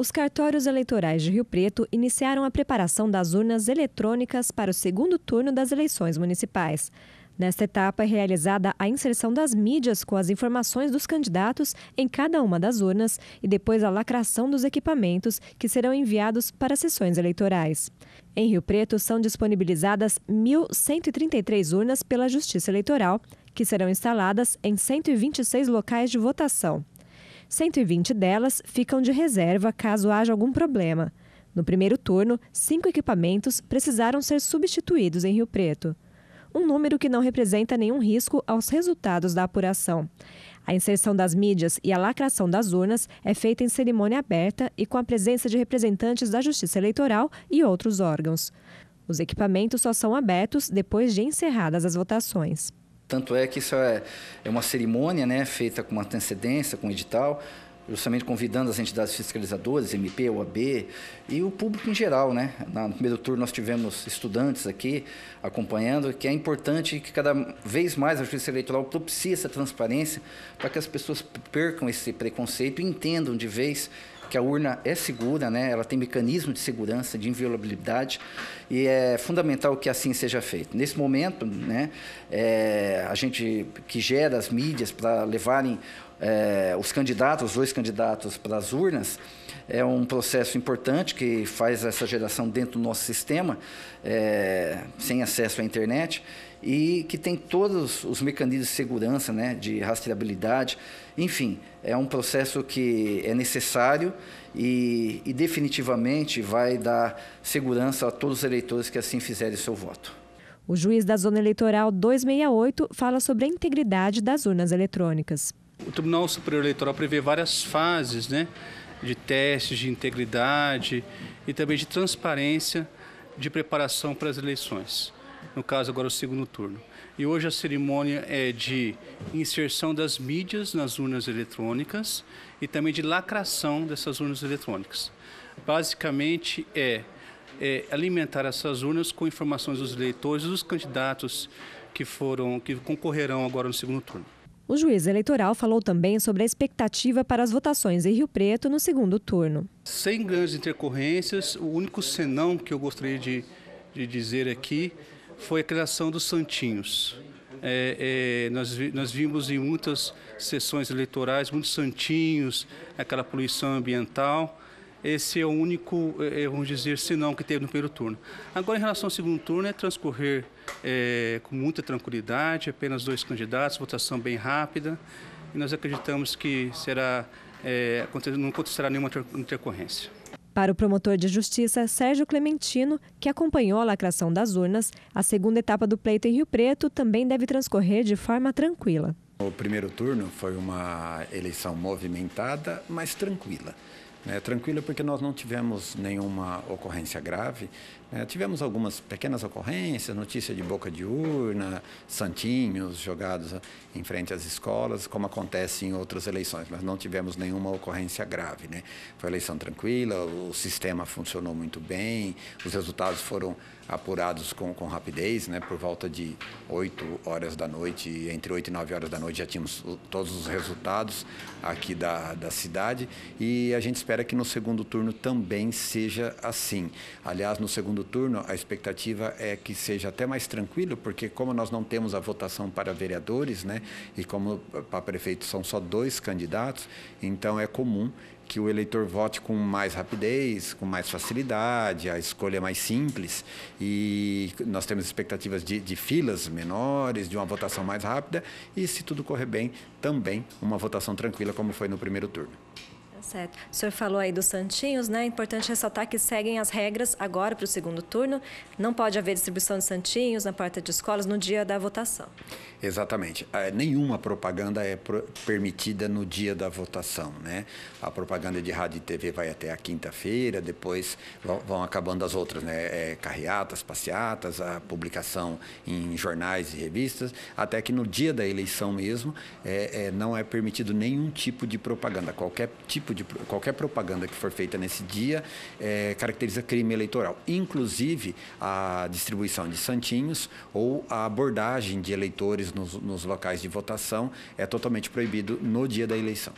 os cartórios eleitorais de Rio Preto iniciaram a preparação das urnas eletrônicas para o segundo turno das eleições municipais. Nesta etapa é realizada a inserção das mídias com as informações dos candidatos em cada uma das urnas e depois a lacração dos equipamentos que serão enviados para sessões eleitorais. Em Rio Preto são disponibilizadas 1.133 urnas pela Justiça Eleitoral, que serão instaladas em 126 locais de votação. 120 delas ficam de reserva caso haja algum problema. No primeiro turno, cinco equipamentos precisaram ser substituídos em Rio Preto. Um número que não representa nenhum risco aos resultados da apuração. A inserção das mídias e a lacração das urnas é feita em cerimônia aberta e com a presença de representantes da Justiça Eleitoral e outros órgãos. Os equipamentos só são abertos depois de encerradas as votações. Tanto é que isso é, é uma cerimônia né, feita com antecedência, com edital, justamente convidando as entidades fiscalizadoras, MP, OAB, e o público em geral. Né? No primeiro turno nós tivemos estudantes aqui acompanhando, que é importante que cada vez mais a Justiça Eleitoral propicie essa transparência para que as pessoas percam esse preconceito e entendam de vez que a urna é segura, né? ela tem mecanismo de segurança, de inviolabilidade, e é fundamental que assim seja feito. Nesse momento, né, é, a gente que gera as mídias para levarem é, os candidatos, os dois candidatos para as urnas, é um processo importante que faz essa geração dentro do nosso sistema, é, sem acesso à internet e que tem todos os mecanismos de segurança, né, de rastreabilidade. Enfim, é um processo que é necessário e, e definitivamente vai dar segurança a todos os eleitores que assim fizerem seu voto. O juiz da Zona Eleitoral 268 fala sobre a integridade das urnas eletrônicas. O Tribunal Superior Eleitoral prevê várias fases né, de testes de integridade e também de transparência de preparação para as eleições no caso agora o segundo turno. E hoje a cerimônia é de inserção das mídias nas urnas eletrônicas e também de lacração dessas urnas eletrônicas. Basicamente é, é alimentar essas urnas com informações dos eleitores e dos candidatos que foram que concorrerão agora no segundo turno. O juiz eleitoral falou também sobre a expectativa para as votações em Rio Preto no segundo turno. Sem grandes intercorrências, o único senão que eu gostaria de, de dizer aqui foi a criação dos santinhos. É, é, nós, vi, nós, vimos em muitas sessões eleitorais muitos santinhos, aquela poluição ambiental. Esse é o único, é, é vamos dizer, senão que teve no primeiro turno. Agora, em relação ao segundo turno, é transcorrer é, com muita tranquilidade, apenas dois candidatos, votação bem rápida, e nós acreditamos que será, é, não acontecerá nenhuma intercorrência. Para o promotor de justiça Sérgio Clementino, que acompanhou a lacração das urnas, a segunda etapa do pleito em Rio Preto também deve transcorrer de forma tranquila. O primeiro turno foi uma eleição movimentada, mas tranquila. Né, tranquilo porque nós não tivemos nenhuma ocorrência grave. Né, tivemos algumas pequenas ocorrências, notícia de boca de urna, santinhos jogados em frente às escolas, como acontece em outras eleições, mas não tivemos nenhuma ocorrência grave. Né? Foi eleição tranquila, o sistema funcionou muito bem, os resultados foram apurados com, com rapidez, né? por volta de 8 horas da noite, entre 8 e 9 horas da noite já tínhamos todos os resultados aqui da, da cidade e a gente espera que no segundo turno também seja assim. Aliás, no segundo turno, a expectativa é que seja até mais tranquilo, porque como nós não temos a votação para vereadores, né, e como para prefeito são só dois candidatos, então é comum que o eleitor vote com mais rapidez, com mais facilidade, a escolha é mais simples e nós temos expectativas de, de, filas menores, de uma votação mais rápida e, se tudo correr bem, também uma votação tranquila, como foi no primeiro turno. Certo. O senhor falou aí dos santinhos, né? É importante ressaltar que seguem as regras agora para o segundo turno. Não pode haver distribuição de santinhos na porta de escolas no dia da votação. Exatamente. Ah, nenhuma propaganda é permitida no dia da votação, né? A propaganda de rádio e TV vai até a quinta-feira, depois vão acabando as outras, né? É, carreatas, passeatas, a publicação em jornais e revistas, até que no dia da eleição mesmo é, é, não é permitido nenhum tipo de propaganda, qualquer tipo tipo de qualquer propaganda que for feita nesse dia é, caracteriza crime eleitoral, inclusive a distribuição de santinhos ou a abordagem de eleitores nos, nos locais de votação é totalmente proibido no dia da eleição.